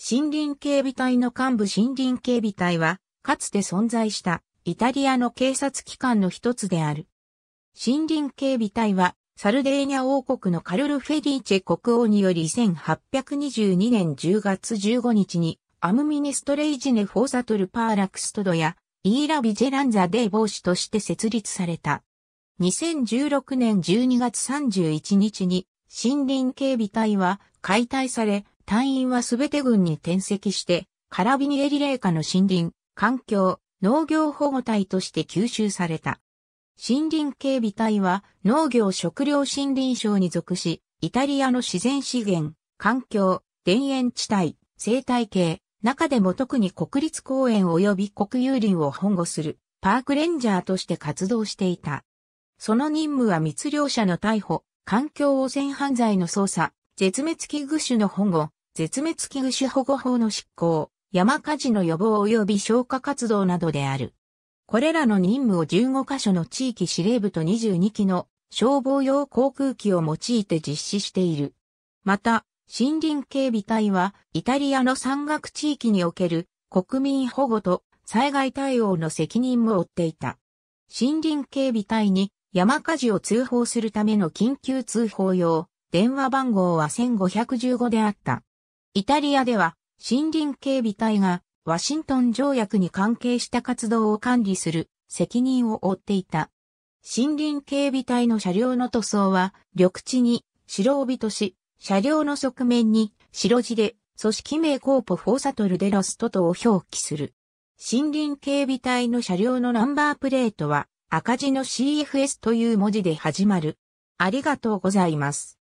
森林警備隊の幹部森林警備隊は、かつて存在したイタリアの警察機関の一つである。森林警備隊は、サルデーニャ王国のカルル・フェリーチェ国王により1822年10月15日に、アムミネストレイジネ・フォーサトル・パーラクストドや、イーラ・ビジェランザ・デー防止として設立された。2016年12月31日に、森林警備隊は解体され、隊員はすべて軍に転籍して、カラビニエリレー下の森林、環境、農業保護隊として吸収された。森林警備隊は農業食料森林省に属し、イタリアの自然資源、環境、田園地帯、生態系、中でも特に国立公園及び国有林を保護するパークレンジャーとして活動していた。その任務は密漁者の逮捕、環境汚染犯罪の捜査、絶滅危惧種の保護、絶滅危惧種保護法の執行、山火事の予防及び消火活動などである。これらの任務を15カ所の地域司令部と22機の消防用航空機を用いて実施している。また、森林警備隊はイタリアの山岳地域における国民保護と災害対応の責任も負っていた。森林警備隊に山火事を通報するための緊急通報用電話番号は1515であった。イタリアでは森林警備隊がワシントン条約に関係した活動を管理する責任を負っていた。森林警備隊の車両の塗装は緑地に白帯とし、車両の側面に白地で組織名コーポフォーサトルデロストとを表記する。森林警備隊の車両のナンバープレートは赤字の CFS という文字で始まる。ありがとうございます。